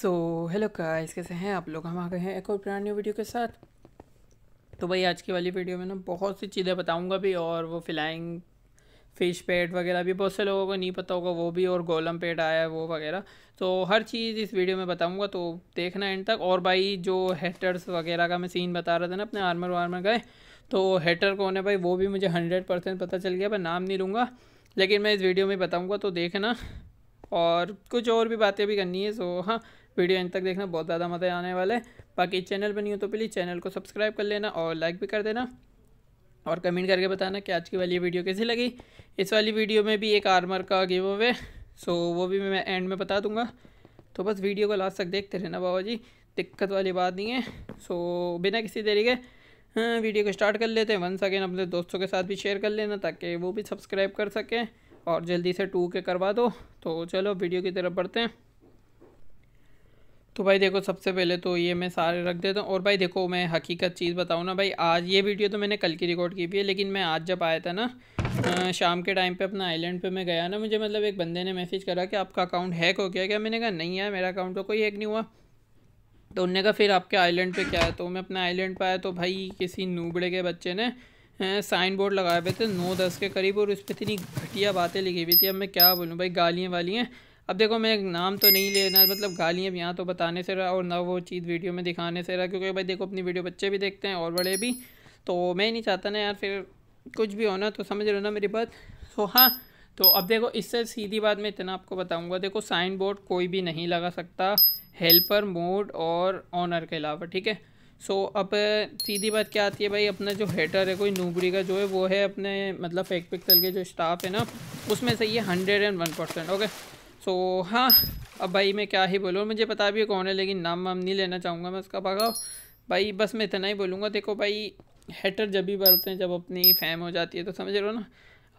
So hello guys कैसे हैं आप लोग हम आ गए हैं एक और पुरानी वीडियो के साथ तो भाई आज की वाली वीडियो में ना बहुत सी चीज़ें बताऊंगा भी और वो फ्लाइंग फिश पेड वगैरह भी बहुत से लोगों को नहीं पता होगा वो भी और गोलम पेड आया है वो वगैरह तो हर चीज़ इस वीडियो में बताऊंगा तो देखना एंड तक और भाई जो हेटर्स वगैरह का मैं सीन बता रहा था ना अपने आर्मर वार्मर गए तो हेटर कौन है भाई वो भी मुझे हंड्रेड परसेंट पता चल गया मैं नाम नहीं लूँगा लेकिन मैं इस वीडियो में बताऊँगा तो देखना और कुछ और भी बातें भी करनी है सो हाँ वीडियो इन तक देखना बहुत ज़्यादा मज़े आने वाला है बाकी चैनल पर नहीं हो तो प्लीज़ चैनल को सब्सक्राइब कर लेना और लाइक भी कर देना और कमेंट करके बताना कि आज की वाली वीडियो कैसी लगी इस वाली वीडियो में भी एक आर्मर का गिव अवे सो वो भी मैं एंड में बता दूंगा तो बस वीडियो को लास्ट तक देखते रहना बाबा जी दिक्कत वाली बात नहीं है सो बिना किसी तरीके हाँ, वीडियो को स्टार्ट कर लेते हैं वन सेकेंड अपने दोस्तों के साथ भी शेयर कर लेना ताकि वो भी सब्सक्राइब कर सकें और जल्दी से टू के करवा दो तो चलो वीडियो की तरफ बढ़ते हैं तो भाई देखो सबसे पहले तो ये मैं सारे रख देता हूँ और भाई देखो मैं हकीकत चीज़ बताऊँ ना भाई आज ये वीडियो तो मैंने कल की रिकॉर्ड की भी है लेकिन मैं आज जब आया था ना शाम के टाइम पे अपना आइलैंड पे मैं गया ना मुझे मतलब एक बंदे ने मैसेज करा कि आपका अकाउंट हैक हो गया क्या मैंने कहा नहीं यार मेरा अकाउंट तो कोई हैक नहीं हुआ तो उनने कहा फिर आपके आइलैंड पे क्या है तो मैं अपने आइलैंड पे आया तो भाई किसी नूबड़े के बच्चे ने साइन बोर्ड लगाए हुए थे नौ दस के करीब और उस पर इतनी घटिया बातें लिखी हुई थी अब मैं क्या बोलूँ भाई गालियाँ वालियाँ अब देखो मैं नाम तो नहीं लेना मतलब गालियाँ यहाँ तो बताने से रहा और ना वो चीज़ वीडियो में दिखाने से रहा क्योंकि भाई देखो अपनी वीडियो बच्चे भी देखते हैं और बड़े भी तो मैं नहीं चाहता ना यार फिर कुछ भी होना तो समझ रहे हो ना मेरी बात तो हाँ तो अब देखो इससे सीधी बात मैं इतना आपको बताऊँगा देखो साइन बोर्ड कोई भी नहीं लगा सकता हेल्पर मोड और ऑनर के अलावा ठीक है सो so, अब सीधी बात क्या आती है भाई अपना जो हेटर है कोई नूबरी का जो है वो है अपने मतलब फेक पिक्सल के जो स्टाफ है ना उसमें से ये hundred and one percent okay so तो so, हाँ अब भाई मैं क्या ही बोलूँ मुझे पता भी है कौन है लेकिन नाम वाम नहीं लेना चाहूँगा मैं उसका भागा भाई बस मैं इतना ही बोलूँगा देखो भाई हेटर जब भी बढ़ते हैं जब अपनी फैम हो जाती है तो समझ रहे हो ना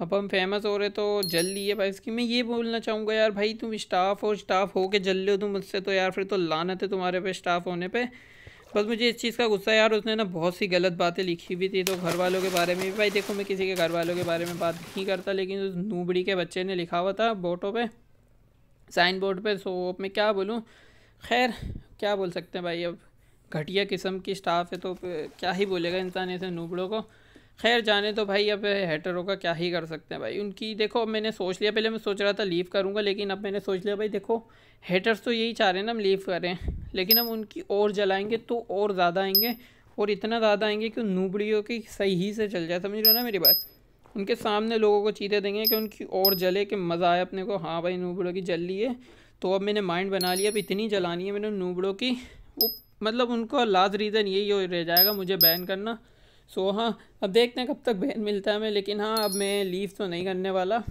अब हम फेमस हो रहे तो जल लिए भाई इसकी मैं ये बोलना चाहूँगा यार भाई तुम स्टाफ हो स्टाफ हो के जल हो तुम मुझसे तो यार फिर तो लानत है तुम्हारे पे स्टाफ होने पे बस मुझे इस चीज़ का गुस्सा यार उसने ना बहुत सी गलत बातें लिखी हुई थी तो घर वालों के बारे में भी भाई देखो मैं किसी के घर वालों के बारे में बात नहीं करता लेकिन उस नूबड़ी के बच्चे ने लिखा हुआ था बोटों पर साइन बोर्ड पे सो अब मैं क्या बोलूँ खैर क्या बोल सकते हैं भाई अब घटिया किस्म की स्टाफ है तो क्या ही बोलेगा इंसान ऐसे नूबड़ों को खैर जाने तो भाई अब हेटरों का क्या ही कर सकते हैं भाई उनकी देखो अब मैंने सोच लिया पहले मैं सोच रहा था लीव करूँगा लेकिन अब मैंने सोच लिया भाई देखो हेटर्स तो यही चाह रहे हैं ना हम लीव करें लेकिन हम उनकी और जलाएंगे तो और ज़्यादा आएंगे और इतना ज़्यादा आएंगे कि नूबड़ियों की सही से चल जाए समझ रहे हो ना मेरी बात उनके सामने लोगों को चीते देंगे कि उनकी और जले कि मज़ा आए अपने को हाँ भाई नूबड़ों की जल ली है तो अब मैंने माइंड बना लिया अब इतनी जलानी है मैंने नूबड़ों की वो मतलब उनका लास्ट रीज़न यही हो रह जाएगा मुझे बैन करना सो हाँ अब देखते हैं कब तक बैन मिलता है मैं लेकिन हाँ अब मैं लीव तो नहीं करने वाला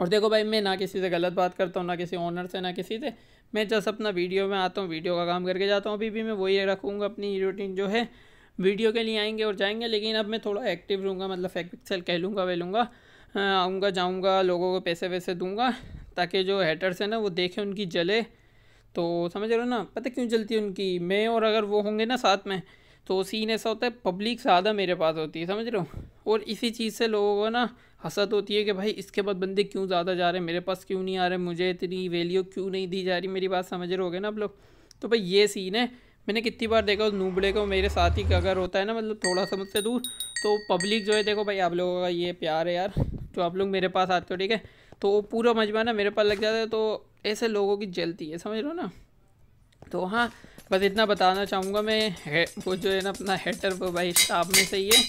और देखो भाई मैं ना किसी से गलत बात करता हूँ ना किसी ऑनर से ना किसी से मैं जस अपना वीडियो में आता हूँ वीडियो का काम करके जाता हूँ अभी भी मैं वही रखूँगा अपनी रूटीन जो है वीडियो के लिए आएंगे और जाएंगे लेकिन अब मैं थोड़ा एक्टिव रहूँगा मतलब एक्सेल वह लूँगा आऊँगा जाऊँगा लोगों को पैसे वैसे दूँगा ताकि जो हैटर्स हैं ना वो देखें उनकी जले तो समझ रहे हो ना पता क्यों जलती है उनकी मैं और अगर वो होंगे ना साथ में तो सीन ऐसा होता है पब्लिक ज़्यादा मेरे पास होती है समझ रहे हो और इसी चीज़ से लोगों को ना हसरत होती है कि भाई इसके बाद बंदे क्यों ज़्यादा जा रहे हैं मेरे पास क्यों नहीं आ रहे मुझे इतनी वैल्यू क्यों नहीं दी जा रही मेरी बात समझ रहे हो ना आप लोग तो भाई ये सीन है मैंने कितनी बार देखा उस नूबड़े को मेरे साथ ही अगर होता है ना मतलब थोड़ा सा मुझसे दूर तो पब्लिक जो है देखो भाई आप लोगों का ये प्यार है यार जो आप लोग मेरे पास आते हो ठीक है तो वो पूरा मजबा ना मेरे पास लग जाता है तो ऐसे लोगों की जलती है समझ लो ना तो हाँ बस इतना बताना चाहूँगा मैं वो जो है ना अपना हेटर भाई स्टाफ में से ही है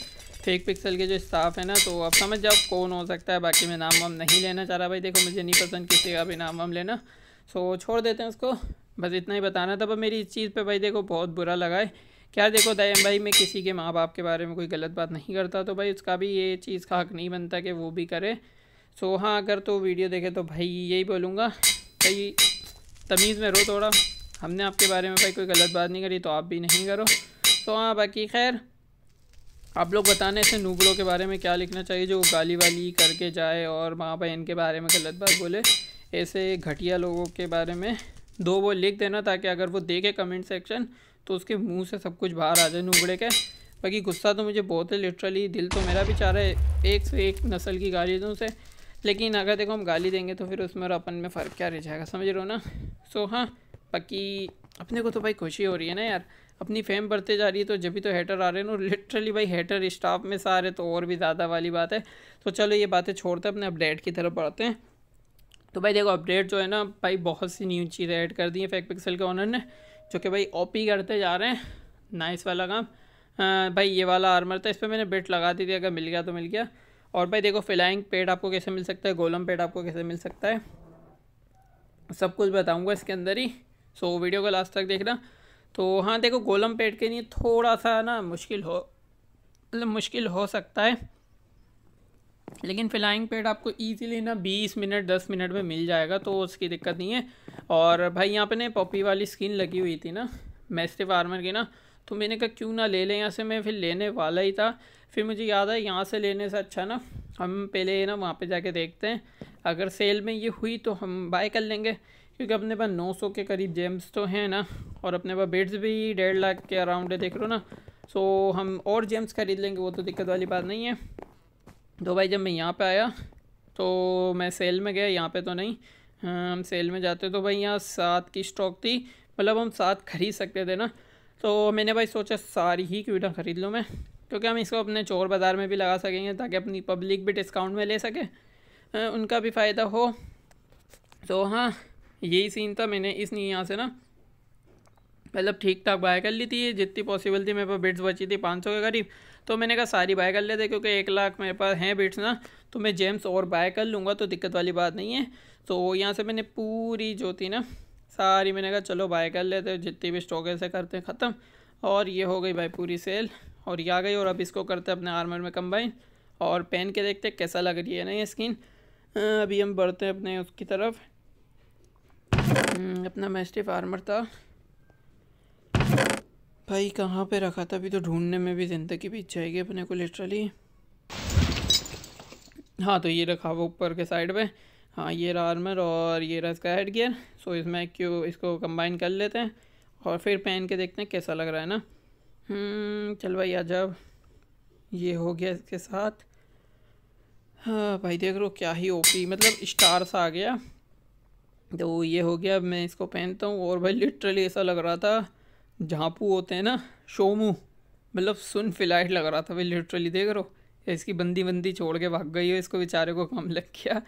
फेक पिक्सल के जो स्टाफ है ना तो आप समझ जाओ कौन हो सकता है बाकी मैं नाम वाम नहीं लेना चाह रहा भाई देखो मुझे नहीं पसंद किसी का भी नाम वाम लेना सो छोड़ देते हैं उसको बस इतना ही बताना था पर मेरी इस चीज़ पे भाई देखो बहुत बुरा लगा है क्या देखो दयाम भाई मैं किसी के माँ बाप के बारे में कोई गलत बात नहीं करता तो भाई उसका भी ये चीज़ का हक नहीं बनता कि वो भी करे सो हाँ अगर तो वीडियो देखे तो भाई यही बोलूँगा भाई तमीज़ में रो थोड़ा हमने आपके बारे में भाई कोई गलत बात नहीं करी तो आप भी नहीं करो तो हाँ बाकी खैर आप लोग बताने से नूबलों के बारे में क्या लिखना चाहिए जो गाली वाली करके जाए और माँ बहन के बारे में गलत बात बोले ऐसे घटिया लोगों के बारे में दो वो लिख देना ताकि अगर वो देखे कमेंट सेक्शन तो उसके मुंह से सब कुछ बाहर आ जाए नुबड़े के बाकी गुस्सा तो मुझे बहुत है लिटरली दिल तो मेरा भी चाह रहा है एक से एक नस्ल की गाली दूँ से लेकिन अगर देखो हम गाली देंगे तो फिर उसमें और अपन में फ़र्क क्या रह जाएगा समझ रहे हो ना सो हाँ बाकी अपने को तो भाई खुशी हो रही है ना यार अपनी फेम बढ़ते जा रही है तो जब भी तो हेटर आ रहे हैं और लिटरली भाई हेटर स्टाफ में से आ रहे तो और भी ज़्यादा वाली बात है तो चलो ये बातें छोड़ते हैं अपने अपडेट की तरफ बढ़ते हैं तो भाई देखो अपडेट जो है ना भाई बहुत सी न्यू चीज़ें ऐड कर दी हैं फेक पिक्सल के ऑनर ने जो कि भाई ओपी करते जा रहे हैं नाइस वाला काम भाई ये वाला आर्मर था इस पर मैंने बेट लगा दी थी अगर मिल गया तो मिल गया और भाई देखो फ्लाइंग पेड आपको कैसे मिल सकता है गोलम पेड आपको कैसे मिल सकता है सब कुछ बताऊँगा इसके अंदर ही सो वीडियो को लास्ट तक देखना तो हाँ देखो गोलम पेड़ के लिए थोड़ा सा ना मुश्किल हो मतलब मुश्किल हो सकता है लेकिन फ्लाइंग पेड आपको ईजिली ना 20 मिनट 10 मिनट में मिल जाएगा तो उसकी दिक्कत नहीं है और भाई यहाँ पे ना पॉपी वाली स्किन लगी हुई थी ना मैस्टिव आर्मर की ना तो मैंने कहा क्यों ना ले लें यहाँ से मैं फिर लेने वाला ही था फिर मुझे याद है यहाँ से लेने से अच्छा ना हम पहले ना वहाँ पर जाके देखते हैं अगर सेल में ये हुई तो हम बाय कर लेंगे क्योंकि अपने पास नौ सौ के करीब जेम्स तो हैं ना और अपने पास बेड्स भी डेढ़ लाख के अराउंड है देख लो ना सो हम और जेम्स खरीद लेंगे वो तो दिक्कत वाली बात नहीं है तो भाई जब मैं यहाँ पे आया तो मैं सेल में गया यहाँ पे तो नहीं हाँ, हम सेल में जाते तो भाई यहाँ सात की स्टॉक थी मतलब हम सात खरीद सकते थे ना तो मैंने भाई सोचा सारी ही क्यों ना ख़रीद लूँ मैं क्योंकि हम इसको अपने चोर बाज़ार में भी लगा सकेंगे ताकि अपनी पब्लिक भी डिस्काउंट में ले सके हाँ, उनका भी फ़ायदा हो तो हाँ यही सीन था मैंने नहीं यहाँ से ना मतलब ठीक ठाक बाय कर ली थी जितनी पॉसिबल थी मेरे पास बिट्स बची थी पाँच सौ के करीब तो मैंने कहा सारी बाय कर लेते क्योंकि एक लाख मेरे पास हैं बिट्स ना तो मैं जेम्स और बाय कर लूँगा तो दिक्कत वाली बात नहीं है तो यहाँ से मैंने पूरी जो थी ना सारी मैंने कहा चलो बाय कर लेते जितनी भी स्टॉक ऐसे करते हैं ख़त्म और ये हो गई भाई पूरी सेल और ये आ गई और अब इसको करते हैं अपने आर्मर में कंबाइन और पहन के देखते हैं कैसा लग रही है ना ये स्किन अभी हम बढ़ते हैं अपने उसकी तरफ हम्म, अपना मेस्टिफ आर्मर था भाई कहाँ पे रखा था अभी तो ढूंढने में भी ज़िंदगी बीत जाएगी अपने को लिटरली हाँ तो ये रखा हुआ ऊपर के साइड पे हाँ ये रहा आर्मर और ये रहा इसका हेड गियर सो इसमें क्यों इसको कंबाइन कर लेते हैं और फिर पहन के देखते हैं कैसा लग रहा है ना हम्म, चल भाई अजब ये हो गया इसके साथ हाँ भाई देख रो क्या ही ओपी मतलब स्टार सा आ गया तो ये हो गया अब मैं इसको पहनता हूँ और भाई लिटरली ऐसा लग रहा था झापू होते हैं ना शोमू मतलब सुन फ्लाइट लग रहा था भाई लिटरली देख रो इसकी बंदी बंदी छोड़ के भाग गई है इसको बेचारे को कम लग गया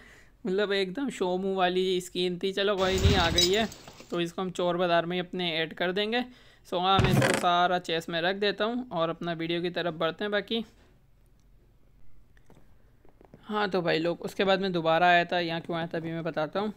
मतलब एकदम शोमू वाली स्किन थी चलो कोई नहीं आ गई है तो इसको हम चोर बाज़ार में ही अपने ऐड कर देंगे सो हाँ मैं इसको सारा चेस में रख देता हूँ और अपना वीडियो की तरफ बढ़ते हैं बाकी हाँ तो भाई लोग उसके बाद मैं दोबारा आया था यहाँ क्यों आया था अभी मैं बताता हूँ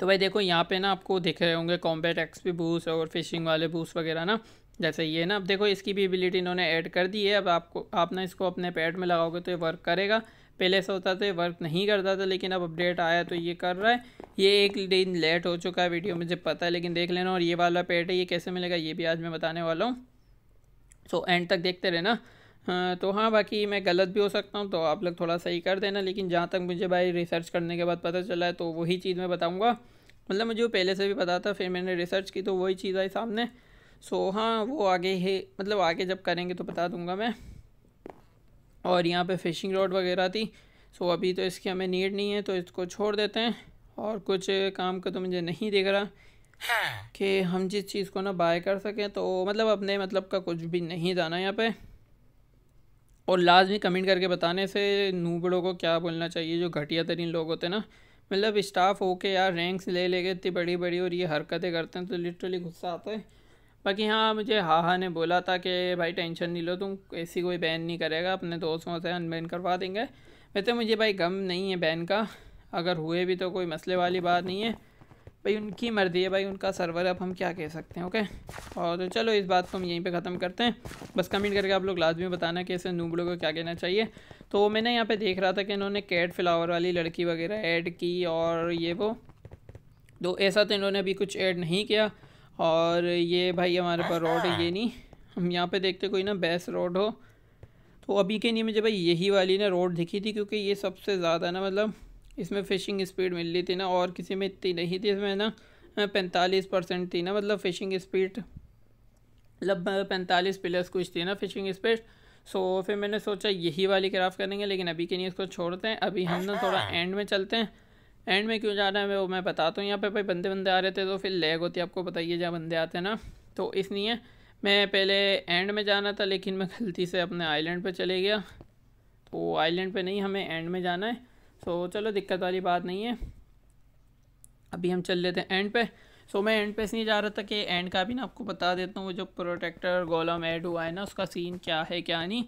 तो भाई देखो यहाँ पे ना आपको दिख रहे होंगे कॉम्बैट एक्सपी बूस और फिशिंग वाले बूस वगैरह ना जैसे ये ना अब देखो इसकी भी एबिलिटी इन्होंने ऐड कर दी है अब आपको आप ना इसको अपने पैड में लगाओगे तो ये वर्क करेगा पहले ऐसा होता था वर्क नहीं करता था लेकिन अब अपडेट आया तो ये कर रहा है ये एक दिन लेट हो चुका है वीडियो मुझे पता है लेकिन देख लेना और ये वाला पैड है ये कैसे मिलेगा ये भी आज मैं बताने वाला हूँ सो एंड तक देखते ना हाँ तो हाँ बाकी मैं गलत भी हो सकता हूँ तो आप लोग थोड़ा सही कर देना लेकिन जहाँ तक मुझे भाई रिसर्च करने के बाद पता चला है तो वही चीज़ मैं बताऊँगा मतलब मुझे पहले से भी पता था फिर मैंने रिसर्च की तो वही चीज़ आई सामने सो हाँ वो आगे ही मतलब आगे जब करेंगे तो बता दूँगा मैं और यहाँ पर फिशिंग रॉड वगैरह थी सो अभी तो इसकी हमें नीड नहीं है तो इसको छोड़ देते हैं और कुछ काम का तो मुझे नहीं दिख रहा कि हम जिस चीज़ को ना बाय कर सकें तो मतलब अपने मतलब का कुछ भी नहीं जाना यहाँ पे और लाजमी कमेंट करके बताने से नूबड़ों को क्या बोलना चाहिए जो घटिया तरीन लोग होते हैं ना मतलब स्टाफ होके यार रैंक्स ले लेके इतनी बड़ी बड़ी और ये हरकतें करते हैं तो लिटरली गुस्सा आता है बाकी हाँ मुझे हाहा ने बोला था कि भाई टेंशन नहीं लो तुम ऐसी कोई बैन नहीं करेगा अपने दोस्तों से अनबैन करवा देंगे वैसे मुझे भाई गम नहीं है बैन का अगर हुए भी तो कोई मसले वाली बात नहीं है भाई उनकी मर्जी है भाई उनका सर्वर अब हम क्या कह सकते हैं ओके और चलो इस बात को हम यहीं पे ख़त्म करते हैं बस कमेंट करके आप लोग लाजमी बताना कि ऐसे नूबड़ों को क्या कहना चाहिए तो मैंने यहाँ पे देख रहा था कि इन्होंने कैट फ्लावर वाली लड़की वगैरह ऐड की और ये वो तो ऐसा तो इन्होंने अभी कुछ ऐड नहीं किया और ये भाई हमारे पास रोड है ये नहीं हम यहाँ पर देखते कोई ना बेस्ट रोड हो तो अभी के लिए मुझे भाई यही वाली ना रोड दिखी थी क्योंकि ये सबसे ज़्यादा ना मतलब इसमें फ़िशिंग स्पीड मिल रही थी ना और किसी में इतनी नहीं थी इसमें ना पैंतालीस परसेंट थी ना मतलब फ़िशिंग स्पीड मतलब पैंतालीस प्लस कुछ थी ना फ़िशिंग स्पीड सो फिर मैंने सोचा यही वाली क्राफ्ट करेंगे लेकिन अभी के लिए इसको छोड़ते हैं अभी हम ना थोड़ा एंड में चलते हैं एंड में क्यों जा है वो मैं बताता हूँ यहाँ पे भाई बंदे बंदे आ रहे थे तो फिर लैग होती है आपको बताइए जहाँ बंदे आते हैं ना तो इसलिए मैं पहले एंड में जाना था लेकिन मैं गलती से अपने आइलैंड पे चले गया तो आइलैंड पे नहीं हमें एंड में जाना है सो so, चलो दिक्कत वाली बात नहीं है अभी हम चल लेते हैं एंड पे सो so, मैं एंड पे इसलिए जा रहा था कि एंड का भी ना आपको बता देता हूँ वो जो प्रोटेक्टर गोलम ऐड हुआ है ना उसका सीन क्या है क्या नहीं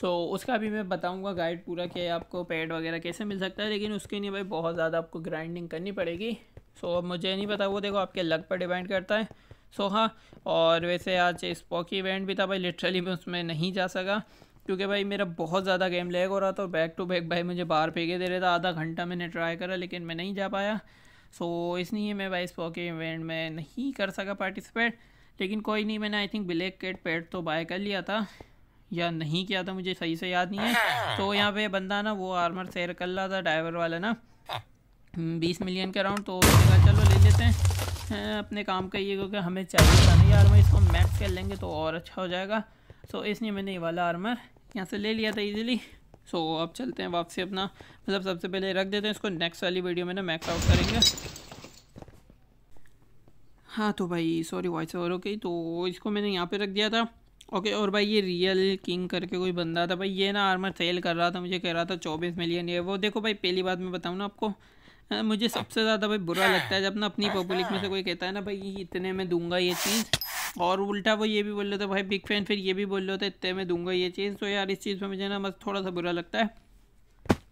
सो so, उसका भी मैं बताऊंगा गाइड पूरा कि आपको पैड वगैरह कैसे मिल सकता है लेकिन उसके लिए भाई बहुत ज़्यादा आपको ग्राइंडिंग करनी पड़ेगी सो so, मुझे नहीं पता वो देखो आपके लग पर डिपेंड करता है सो so, हाँ और वैसे आज स्पॉकी इवेंट भी था भाई लिटरली मैं उसमें नहीं जा सका क्योंकि भाई मेरा बहुत ज़्यादा गेम लैग हो रहा था और बैक टू बैक भाई मुझे बाहर फेंके दे रहा था आधा घंटा मैंने ट्राई करा लेकिन मैं नहीं जा पाया सो so, इसलिए मैं भाई इस पॉके इवेंट में नहीं कर सका पार्टिसिपेट लेकिन कोई नहीं मैंने I think black cat pet तो बाय कर लिया था या नहीं किया था मुझे सही से याद नहीं है तो यहाँ पे बंदा ना वो आर्मर शेयर कर रहा था ड्राइवर वाला ना हम्म, बीस मिलियन के अराउंड तो चलो ले लेते हैं अपने काम का ये क्योंकि हमें चाहिए था आर्मर इसको मैक्स कर लेंगे तो और अच्छा हो जाएगा सो इसलिए मैंने ये वाला आर्मर यहाँ से ले लिया था इजीली सो so, अब चलते हैं वापसी अपना मतलब सबसे पहले रख देते हैं इसको नेक्स्ट वाली वीडियो में ना मैक्स आउट करेंगे हाँ तो भाई सॉरी वॉइस ओवर ओके तो इसको मैंने यहाँ पे रख दिया था ओके और भाई ये रियल किंग करके कोई बंदा था भाई ये ना आर्मर सेल कर रहा था मुझे कह रहा था चौबीस मिलियन ये वो देखो भाई पहली बात मैं बताऊँ ना आपको मुझे सबसे ज़्यादा भाई बुरा लगता है जब ना अपनी पब्लिक अच्छा। में से कोई कहता है ना भाई इतने में दूंगा ये चीज़ और उल्टा वो ये भी बोल रहे थे भाई बिग फैन फिर ये भी बोल रहे थे इतने में दूंगा ये चीज़ तो यार इस चीज़ में मुझे ना बस थोड़ा सा बुरा लगता है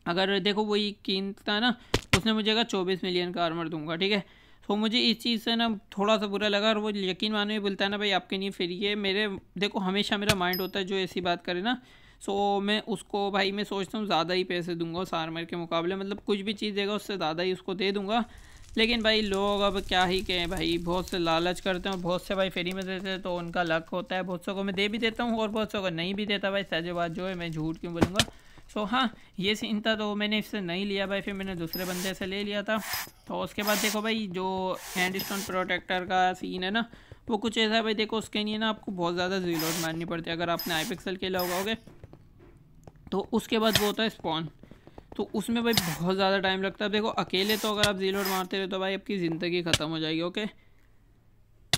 अगर देखो वही कीन था ना उसने मुझे कहा चौबीस मिलियन का आर्मर दूंगा ठीक है तो मुझे इस चीज़ से ना थोड़ा सा बुरा लगा और वो यकीन मानो ही बोलता है ना भाई आपके लिए फिर ये मेरे देखो हमेशा मेरा माइंड होता है जो ऐसी बात करे ना सो so, मैं उसको भाई मैं सोचता हूँ ज़्यादा ही पैसे दूंगा उस आर्मर के मुकाबले मतलब कुछ भी चीज़ देगा उससे ज़्यादा ही उसको दे दूंगा लेकिन भाई लोग अब क्या ही कहें भाई बहुत से लालच करते हैं बहुत से भाई फ्री में देते हैं तो उनका लक होता है बहुत सौ को मैं दे भी देता हूँ और बहुत सौ को नहीं भी देता भाई सच बात जो है मैं झूठ क्यों बोलूँगा सो so, हाँ ये सीन था तो मैंने इससे नहीं लिया भाई फिर मैंने दूसरे बंदे से ले लिया था तो उसके बाद देखो भाई जो हैंड स्टोन प्रोटेक्टर का सीन है ना वो कुछ ऐसा भाई देखो उसके लिए ना आपको बहुत ज़्यादा जीरोज मारनी पड़ती है अगर आपने आई पिक्सल के होगा तो उसके बाद वो होता है स्पॉन तो उसमें भाई बहुत ज़्यादा टाइम लगता है देखो अकेले तो अगर आप लोड मारते रहे तो भाई आपकी ज़िंदगी ख़त्म हो जाएगी ओके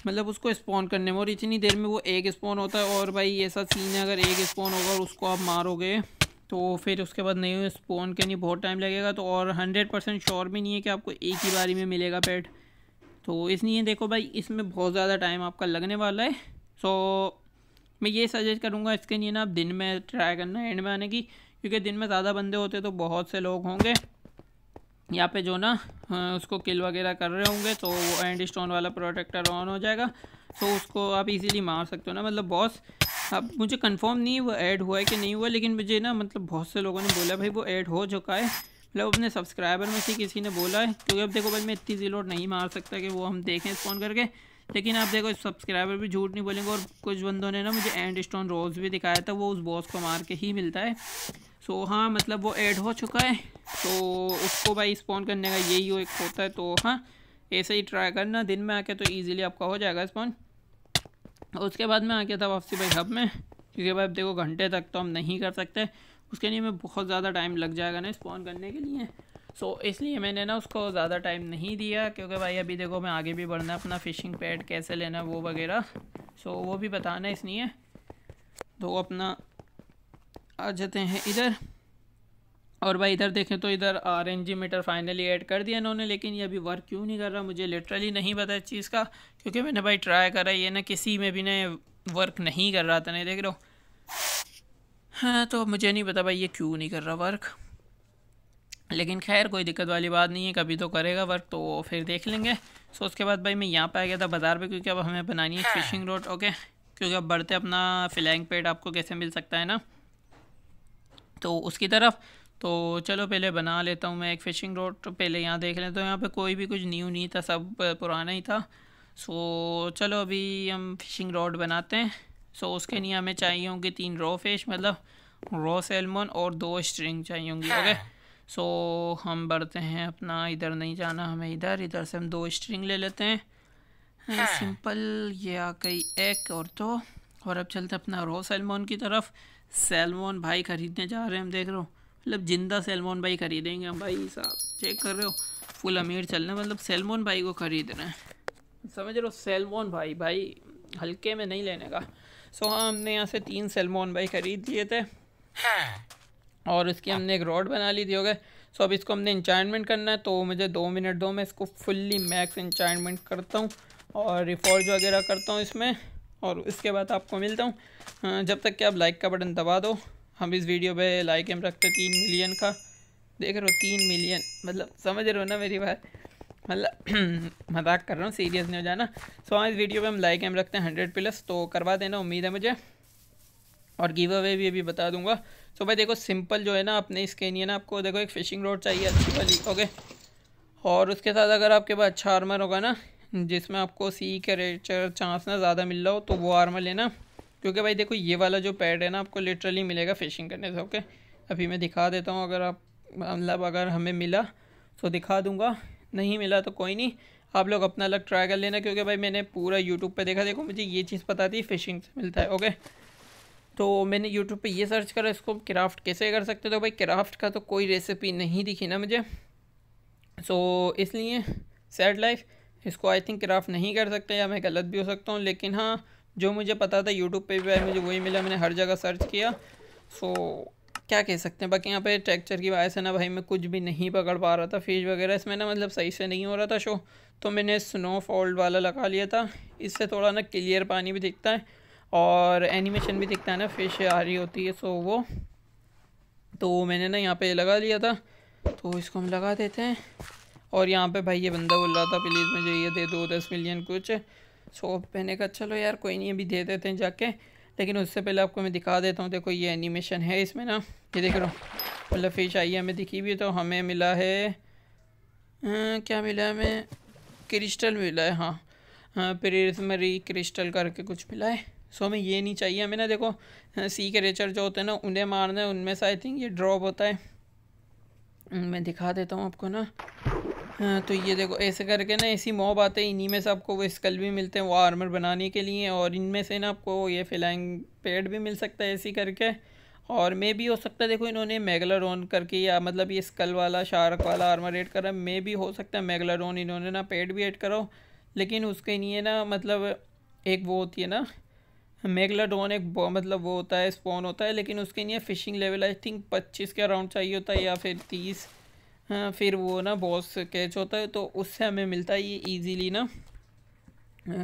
मतलब उसको स्पॉन करने में और इतनी देर में वो एक स्पॉन होता है और भाई ऐसा सीन है अगर एक स्पॉन होगा और उसको आप मारोगे तो फिर उसके बाद नहीं स्पॉन नहीं बहुत टाइम लगेगा तो और हंड्रेड परसेंट श्योर भी नहीं है कि आपको एक ही बारी में मिलेगा पेट तो इसलिए देखो भाई इसमें बहुत ज़्यादा टाइम आपका लगने वाला है सो मैं ये सजेस्ट करूँगा इसके लिए ना आप दिन में ट्राई करना एंड में आने की क्योंकि दिन में ज़्यादा बंदे होते तो बहुत से लोग होंगे यहाँ पे जो ना उसको किल वगैरह कर रहे होंगे तो वो एंड स्टोन वाला प्रोटेक्टर ऑन हो जाएगा तो उसको आप इजीली मार सकते हो ना मतलब बॉस अब मुझे कंफर्म नहीं वो ऐड हुआ है कि नहीं हुआ लेकिन मुझे ना मतलब बहुत से लोगों ने बोला भाई वो ऐड हो चुका है मतलब अपने सब्सक्राइबर में से किसी ने बोला है क्योंकि अब देखो भाई मैं इतनी जीलोड नहीं मार सकता कि वो हम देखें फ़ोन करके लेकिन आप देखो सब्सक्राइबर भी झूठ नहीं बोलेंगे और कुछ बंदों ने ना मुझे एंड स्टोन रोज़ भी दिखाया था वो उस बॉस को मार के ही मिलता है सो तो हाँ मतलब वो ऐड हो चुका है तो उसको भाई स्पॉन करने का यही हो एक होता है तो हाँ ऐसे ही ट्राई करना दिन में आके तो ईजिली आपका हो जाएगा स्पॉन उसके बाद में आ गया था वापसी भाई हब में क्योंकि भाई देखो घंटे तक तो हम नहीं कर सकते उसके लिए हमें बहुत ज़्यादा टाइम लग जाएगा ना स्पॉन करने के लिए सो so, इसलिए मैंने ना उसको ज़्यादा टाइम नहीं दिया क्योंकि भाई अभी देखो मैं आगे भी बढ़ना है अपना फ़िशिंग पैड कैसे लेना वो वगैरह सो so, वो भी बताना इसलिए तो अपना आ जाते हैं इधर और भाई इधर देखें तो इधर R N G meter finally add कर दिया इन्होंने लेकिन ये अभी वर्क क्यों नहीं कर रहा मुझे लिटरली नहीं पता इस चीज़ का क्योंकि मैंने भाई ट्राई करा ये ना किसी में भी ना वर्क नहीं कर रहा था नहीं देख रहे हो हाँ तो मुझे नहीं पता भाई ये क्यों नहीं कर रहा वर्क लेकिन खैर कोई दिक्कत वाली बात नहीं है कभी तो करेगा वर्क तो फिर देख लेंगे सो उसके बाद भाई मैं यहाँ पर आ गया था बाज़ार पर क्योंकि अब हमें बनानी है फिशिंग रोड ओके क्योंकि अब बढ़ते अपना फ्लैंग पेड आपको कैसे मिल सकता है ना तो उसकी तरफ तो चलो पहले बना लेता हूँ मैं एक फ़िशिंग रोड तो पहले यहाँ देख लें तो यहाँ पे कोई भी कुछ न्यू नहीं था सब पुराना ही था सो चलो अभी हम फ़िशिंग रोड बनाते हैं सो उसके लिए हमें चाहिए होंगे तीन रॉ फिश मतलब रॉ सेलमोन और दो स्ट्रिंग चाहिए होंगी ओके सो हाँ। हम बढ़ते हैं अपना इधर नहीं जाना हमें इधर इधर से हम दो स्ट्रिंग ले लेते हैं सिंपल हाँ। ये आ गई एक और दो तो, और अब चलते अपना रॉ सेलमोन की तरफ सैलमोन भाई ख़रीदने जा रहे हैं हम देख रहे हो मतलब जिंदा सैलमोन भाई ख़रीदेंगे हम भाई साहब चेक कर रहे हो फुल अमीर चल रहे हैं मतलब सैलमोन भाई को ख़रीद रहे हैं समझ रहे हो सैलमोन भाई भाई हल्के में नहीं लेने का सो हाँ हमने यहाँ से तीन सैलमोन भाई ख़रीद लिए थे और उसकी हमने एक रोड बना ली थी हो गए सो अब इसको हमने इंचाइनमेंट करना है तो मुझे दो मिनट दो मैं इसको फुल्ली मैक्स इंचाइनमेंट करता हूँ और रिफॉर्ज वगैरह करता हूँ इसमें और इसके बाद आपको मिलता हूँ हाँ, जब तक कि आप लाइक का बटन दबा दो हम इस वीडियो पे लाइक एम रखते तीन मिलियन का देख रहे हो तीन मिलियन मतलब समझ रहे हो ना मेरी बात मतलब मजाक कर रहा हूँ सीरियस नहीं हो जाना सो हाँ इस वीडियो पे हम लाइक एम रखते हैं हंड्रेड प्लस तो करवा देना उम्मीद है मुझे और गिव अवे भी अभी बता दूंगा सो भाई देखो सिंपल जो है ना अपने इसके लिए ना आपको देखो एक फ़िशिंग रोड चाहिए अच्छी वाली ओके और उसके साथ अगर आपके पास अच्छा आर्मर होगा ना जिसमें आपको सी करेक्टर चांस ना ज़्यादा मिल रहा हो तो वो आर्मर लेना क्योंकि भाई देखो ये वाला जो पैड है ना आपको लिटरली मिलेगा फिशिंग करने से ओके अभी मैं दिखा देता हूँ अगर आप मतलब अगर हमें मिला तो दिखा दूँगा नहीं मिला तो कोई नहीं आप लोग अपना अलग ट्राई कर लेना क्योंकि भाई मैंने पूरा यूट्यूब पर देखा देखो मुझे ये चीज़ पता थी फ़िशिंग से मिलता है ओके तो मैंने यूट्यूब पर ये सर्च करा इसको क्राफ्ट कैसे कर सकते तो भाई क्राफ्ट का तो कोई रेसिपी नहीं दिखी ना मुझे सो so, इसलिए सैड लाइफ इसको आई थिंक क्राफ्ट नहीं कर सकते या मैं गलत भी हो सकता हूँ लेकिन हाँ जो मुझे पता था यूट्यूब पे भी मुझे वही मिला मैंने हर जगह सर्च किया सो क्या कह सकते हैं बाकी यहाँ पे ट्रैक्चर की वजह से ना भाई मैं कुछ भी नहीं पकड़ पा रहा था फिश वगैरह इसमें ना मतलब सही से नहीं हो रहा था शो तो मैंने स्नो फॉल्ट वाला लगा लिया था इससे थोड़ा ना क्लियर पानी भी दिखता है और एनिमेशन भी दिखता है ना फिश आ रही होती है सो वो तो मैंने ना यहाँ पे लगा लिया था तो इसको हम लगा देते हैं और यहाँ पे भाई ये बंदा बोल रहा था प्लीज़ मुझे ये दे दो दस मिलियन कुछ सो पहने कहा चलो यार कोई नहीं अभी दे देते हैं जाके लेकिन उससे पहले आपको मैं दिखा देता हूँ देखो ये एनिमेशन है इसमें ना ये देख रहा हूँ मतलब फिश आई है हमें दिखी भी तो हमें मिला है आ, क्या मिला है हमें क्रिस्टल मिला है हाँ हाँ प्रेरमरी क्रिस्टल करके कुछ मिला है सो हमें ये नहीं चाहिए हमें ना देखो सी के रेचर जो होते हैं ना उन्हें मारना है उनमें से आई थिंक ये ड्रॉप होता है मैं दिखा देता हूँ आपको ना हाँ, तो ये देखो ऐसे करके ना ऐसी मॉब आते हैं इन्हीं में से आपको वो स्कल भी मिलते हैं वो आर्मर बनाने के लिए और इनमें से ना आपको ये फिलइंग पेड भी मिल सकता है ऐसी करके और मे भी हो सकता है देखो इन्होंने ऑन करके या मतलब ये स्कल वाला शार्क वाला आर्मर ऐड करा मे भी हो सकता है ऑन इन्होंने ना पेड भी ऐड करो लेकिन उसके लिए ना मतलब एक वो होती है ना ऑन एक मतलब वो होता है स्पॉन होता है लेकिन उसके लिए फ़िशिंग लेवल आई थिंक पच्चीस के अराउंड चाहिए होता है या फिर तीस हाँ, फिर वो ना बॉस कैच होता है तो उससे हमें मिलता है ये ईजीली ना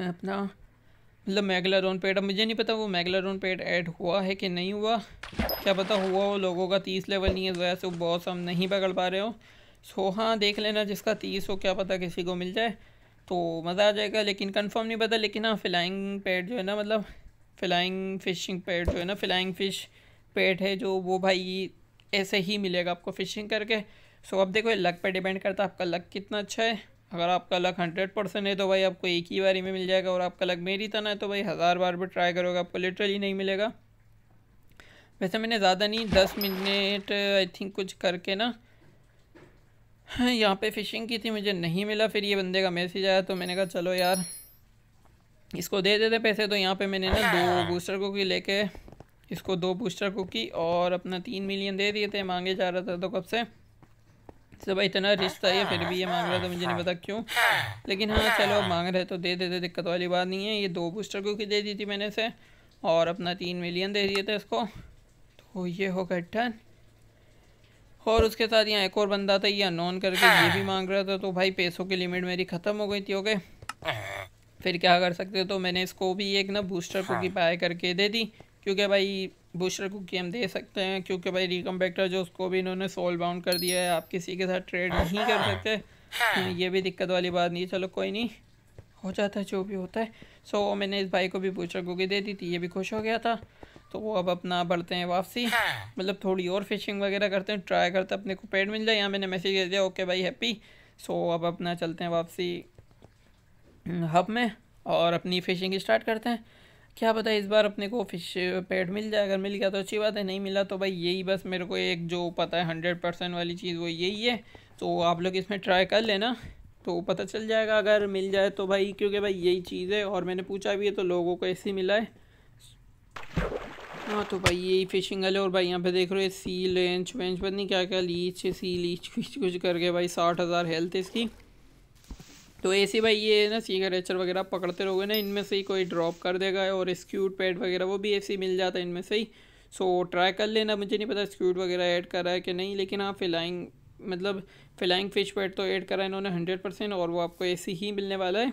अपना मतलब मैगलारोन पेड अब मुझे नहीं पता वो मैगलारोन पेड ऐड हुआ है कि नहीं हुआ क्या पता हुआ हो लोगों का तीस लेवल नहीं है वैसे से बॉस हम नहीं पकड़ पा रहे हो सो हाँ देख लेना जिसका तीस हो क्या पता किसी को मिल जाए तो मज़ा आ जाएगा लेकिन कंफर्म नहीं पता लेकिन हाँ फ्लाइंग पेड जो है ना मतलब फ्लाइंग फिशिंग पेड जो है ना फ्लाइंग फ़िश पेड है जो वो भाई ऐसे ही मिलेगा आपको फ़िशिंग करके सो अब देखो ये लक पे डिपेंड करता है आपका लक कितना अच्छा है अगर आपका लक हंड्रेड परसेंट है तो भाई आपको एक ही बारी में मिल जाएगा और आपका लक मेरी तरह है तो भाई हज़ार बार भी ट्राई करोगे आपको लिटरली नहीं मिलेगा वैसे मैंने ज़्यादा नहीं दस मिनट आई थिंक कुछ करके ना यहाँ पे फिशिंग की थी मुझे नहीं मिला फिर ये बंदे का मैसेज आया तो मैंने कहा चलो यार इसको दे देते पैसे तो यहाँ पे मैंने ना दो बूस्टर कुकी लेके इसको दो बूस्टर कुकी और अपना तीन मिलियन दे दिए थे मांगे जा रहा था तो कब से सब तो इतना रिश्ता है फिर भी ये मांग रहा था मुझे नहीं पता क्यों लेकिन हाँ चलो मांग रहे तो दे देते दे, दिक्कत वाली बात नहीं है ये दो बूस्टर को की दे दी थी मैंने इसे और अपना तीन मिलियन दे दिए थे इसको तो ये हो गया और उसके साथ यहाँ एक और बंदा था ये अनोन करके ये भी मांग रहा था तो भाई पैसों की लिमिट मेरी ख़त्म हो गई थी ओके फिर क्या कर सकते तो मैंने इसको भी एक ना बूस्टर को की पाए करके दे दी क्योंकि भाई बुशर को गेम दे सकते हैं क्योंकि भाई रिकम्बेक्टर जो उसको भी इन्होंने सोल बाउंड कर दिया है आप किसी के साथ ट्रेड नहीं कर सकते हाँ। ये भी दिक्कत वाली बात नहीं चलो कोई नहीं हो जाता है जो भी होता है सो so, मैंने इस भाई को भी बुशर गोगी दे दी थी ये भी खुश हो गया था तो वो अब अपना बढ़ते हैं वापसी हाँ। मतलब थोड़ी और फिशिंग वगैरह करते हैं ट्राई करते हैं अपने को पेड़ मिल जाए यहाँ मैंने मैसेज दे दिया ओके भाई हैप्पी सो अब अपना चलते हैं वापसी हब में और अपनी फिशिंग स्टार्ट करते हैं क्या पता इस बार अपने को फिश पैड मिल जाए अगर मिल गया तो अच्छी बात है नहीं मिला तो भाई यही बस मेरे को एक जो पता है हंड्रेड परसेंट वाली चीज़ वो यही है तो आप लोग इसमें ट्राई कर लेना तो पता चल जाएगा अगर मिल जाए तो भाई क्योंकि भाई यही चीज़ है और मैंने पूछा भी है तो लोगों को ऐसे मिला है हाँ तो भाई यही फिशिंग वाले और भाई यहाँ पे देख रहे हो सी लेंच वेंच पता नहीं क्या क्या लीच सी लीच कुछ करके भाई साठ हज़ार हेल्थ इसकी तो ऐसे भाई ये ना सिग्नेचर वगैरह पकड़ते रहोगे ना इनमें से ही कोई ड्रॉप कर देगा और स्क्यूट पैड वगैरह वो भी ऐसे मिल जाता है इनमें से ही सो ट्राई कर लेना मुझे नहीं पता स्क्यूट वगैरह ऐड करा है कि नहीं लेकिन हाँ फिलाइंग मतलब फिलाइंग फिश पैड तो ऐड करा है इन्होंने हंड्रेड परसेंट और वो आपको ऐसे ही मिलने वाला है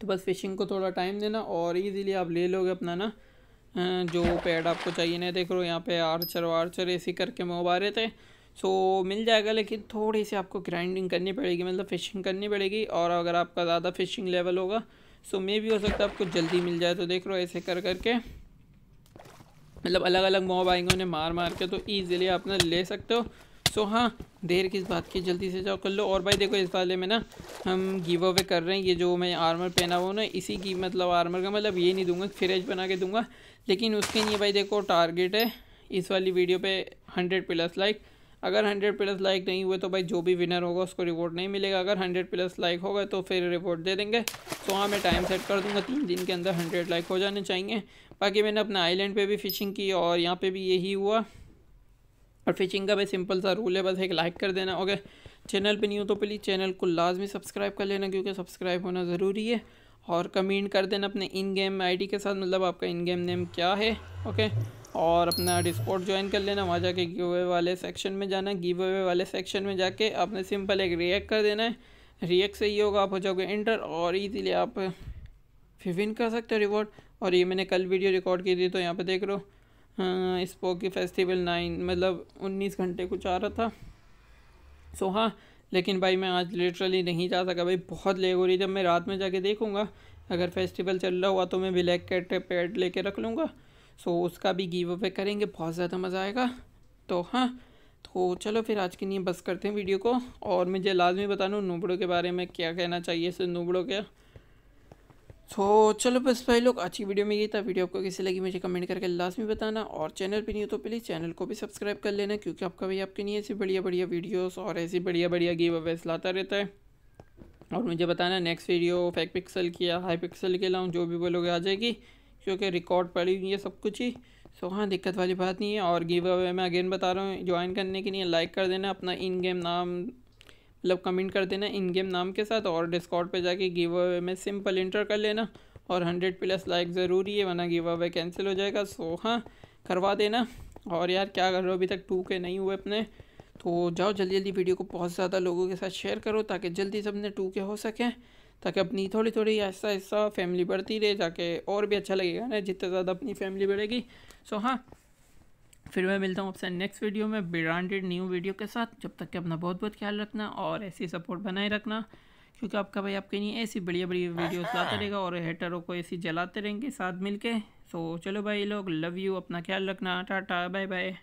तो बस फिशिंग को थोड़ा टाइम देना और ईजीली आप ले लोगे अपना ना जो पैड आपको चाहिए ना देख लो यहाँ पे आर्चर वार्चर ऐसे करके मंगवा रहे थे सो so, मिल जाएगा लेकिन थोड़ी सी आपको ग्राइंडिंग करनी पड़ेगी मतलब फ़िशिंग करनी पड़ेगी और अगर आपका ज़्यादा फ़िशिंग लेवल होगा सो मे भी हो सकता है आपको जल्दी मिल जाए तो देख लो ऐसे कर करके मतलब अलग अलग मॉब आएंगे उन्हें मार मार के तो ईजिली आप ना ले सकते हो सो so, हाँ देर किस बात की जल्दी से जाओ कर लो और भाई देखो इस वाले में ना हम गिव अवे कर रहे हैं ये जो मैं आर्मर पहना हुआ ना इसी की मतलब आर्मर का मतलब ये नहीं दूंगा फ्रेज बना के दूंगा लेकिन उसके लिए भाई देखो टारगेट है इस वाली वीडियो पे हंड्रेड प्लस लाइक अगर हंड्रेड प्लस लाइक नहीं हुए तो भाई जो भी विनर होगा उसको रिवॉर्ड नहीं मिलेगा अगर हंड्रेड प्लस लाइक होगा तो फिर रिवॉर्ड दे देंगे तो हाँ मैं टाइम सेट कर दूंगा तीन दिन के अंदर हंड्रेड लाइक हो जाने चाहिए बाकी मैंने अपने आइलैंड पर भी फ़िशिंग की और यहाँ पर भी यही हुआ और फिशिंग का भाई सिंपल सा रूल है बस एक लाइक कर देना ओके चैनल पर नहीं हो तो प्लीज़ चैनल को लाजमी सब्सक्राइब कर लेना क्योंकि सब्सक्राइब होना ज़रूरी है और कमेंट कर देना अपने इन गेम आईडी के साथ मतलब आपका इन गेम नेम क्या है ओके और अपना डिस्कॉर्ड ज्वाइन कर लेना वहाँ जाके गिवे वाले सेक्शन में जाना है गिवे वाले सेक्शन में जाके आपने सिंपल एक रिएक्ट कर देना है रिएक्ट से ये होगा आप हो जाओगे इंटर और इजीली आप फिर विन कर सकते हो रिवॉर्ड और ये मैंने कल वीडियो रिकॉर्ड की थी तो यहाँ पे देख लो स्पोकी फेस्टिवल नाइन मतलब उन्नीस घंटे कुछ आ रहा था सो हाँ लेकिन भाई मैं आज लिटरली नहीं जा सका भाई बहुत लेग हो रही जब मैं रात में जाके देखूँगा अगर फेस्टिवल चल रहा हुआ तो मैं ब्लैक कैट पैड लेके रख लूँगा सो उसका भी गिव अवे करेंगे बहुत ज़्यादा मज़ा आएगा तो हाँ तो चलो फिर आज के लिए बस करते हैं वीडियो को और मुझे लाजमी बताना नूबड़ों के बारे में क्या कहना चाहिए सर नूबड़ों के तो चलो बस भाई लोग अच्छी वीडियो में ये था वीडियो आपको कैसी लगी मुझे कमेंट करके लाजमी बताना और चैनल पे नहीं हो तो प्लीज़ चैनल को भी सब्सक्राइब कर लेना क्योंकि आपका भाई आपके लिए ऐसी बढ़िया बढ़िया वीडियोस और ऐसी बढ़िया बढ़िया गेम अवेस लाता रहता है और मुझे बताना नेक्स्ट वीडियो फैक पिक्सल की या हाई पिक्सल के लाऊँ जो भी बोलोगे आ जाएगी क्योंकि रिकॉर्ड पड़ी हुई है सब कुछ ही सो हाँ दिक्कत वाली बात नहीं है और गिव अवे मैं अगेन बता रहा हूँ ज्वाइन करने के लिए लाइक कर देना अपना इन गेम नाम मतलब कमेंट कर देना इन गेम नाम के साथ और डिस्कॉर्ड पे जाके गिव अवे में सिंपल इंटर कर लेना और हंड्रेड प्लस लाइक ज़रूरी है वरना गिव अवे कैंसिल हो जाएगा सो हाँ करवा देना और यार क्या कर रहे हो अभी तक टू के नहीं हुए अपने तो जाओ जल्दी जल्दी वीडियो को बहुत ज़्यादा लोगों के साथ शेयर करो ताकि जल्दी से अपने टू के हो सकें ताकि अपनी थोड़ी थोड़ी ऐसा ऐसा फैमिली बढ़ती रहे जाके और भी अच्छा लगेगा ना जितना ज़्यादा अपनी फैमिली बढ़ेगी सो हाँ फिर मैं मिलता हूँ आपसे नेक्स्ट वीडियो में ब्रांडेड न्यू वीडियो के साथ जब तक कि अपना बहुत बहुत ख्याल रखना और ऐसी सपोर्ट बनाए रखना क्योंकि आपका भाई आपके लिए ऐसी बढ़िया बढ़िया वीडियोस लाता रहेगा और हेटरों को ऐसी जलाते रहेंगे साथ मिलके सो चलो भाई लोग लव यू अपना ख्याल रखना टाटा बाय बाय